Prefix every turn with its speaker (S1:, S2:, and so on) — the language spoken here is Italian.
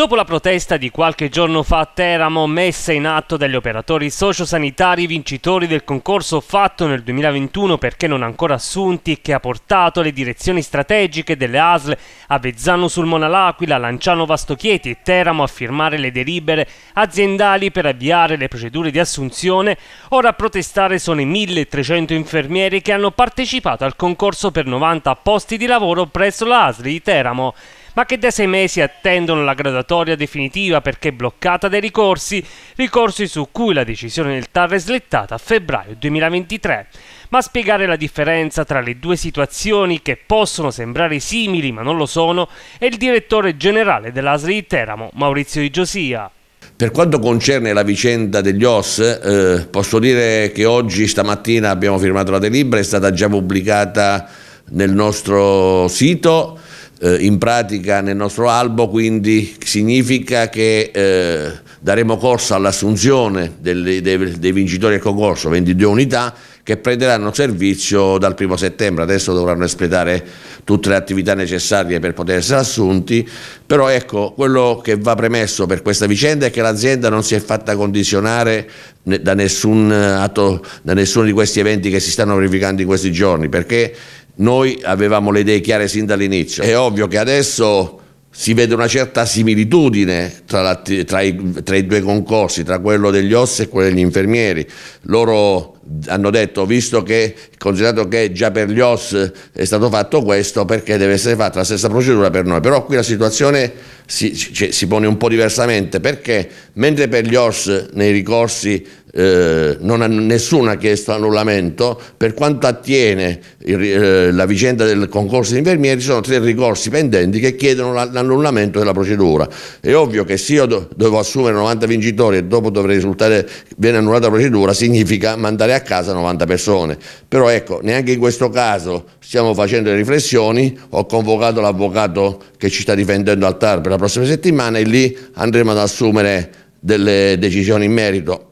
S1: Dopo la protesta di qualche giorno fa a Teramo messa in atto dagli operatori sociosanitari vincitori del concorso fatto nel 2021 perché non ancora assunti che ha portato le direzioni strategiche delle ASL a Vezzano sul Monalaquila, Lanciano Vastochieti e Teramo a firmare le delibere aziendali per avviare le procedure di assunzione, ora a protestare sono i 1300 infermieri che hanno partecipato al concorso per 90 posti di lavoro presso la ASL di Teramo ma che da sei mesi attendono la graduatoria definitiva perché bloccata dai ricorsi, ricorsi su cui la decisione del TAR è slittata a febbraio 2023. Ma a spiegare la differenza tra le due situazioni che possono sembrare simili ma non lo sono è il direttore generale dell'ASRI di Teramo, Maurizio Di Giosia.
S2: Per quanto concerne la vicenda degli OS, eh, posso dire che oggi, stamattina, abbiamo firmato la delibera, è stata già pubblicata nel nostro sito eh, in pratica nel nostro albo, quindi significa che eh, daremo corso all'assunzione dei, dei, vincitori del concorso, 22 unità, che prenderanno servizio dal primo settembre, adesso dovranno espletare tutte le attività necessarie per poter essere assunti, però ecco quello che va premesso per questa vicenda è che l'azienda non si è fatta condizionare da nessun, eh, atto, da nessuno di questi eventi che si stanno verificando in questi giorni, perché noi avevamo le idee chiare sin dall'inizio. È ovvio che adesso si vede una certa similitudine tra, la, tra, i, tra, i, due concorsi, tra quello degli OSS e quello degli infermieri. Loro hanno detto, visto che, considerato che già per gli OSS è stato fatto questo, perché deve essere fatta la stessa procedura per noi. Però qui la situazione si, cioè, si, pone un po' diversamente perché mentre per gli ORS nei ricorsi eh, non ha, nessuno ha chiesto annullamento, per quanto attiene il, eh, la vicenda del concorso di infermieri ci sono tre ricorsi pendenti che chiedono l'annullamento della procedura. È ovvio che se io do, devo assumere 90 vincitori e dopo dovrei risultare viene annullata la procedura significa mandare a casa 90 persone. Però ecco, neanche in questo caso stiamo facendo le riflessioni, ho convocato l'avvocato che ci sta difendendo al TAR per la prossima settimana e lì andremo ad assumere delle decisioni in merito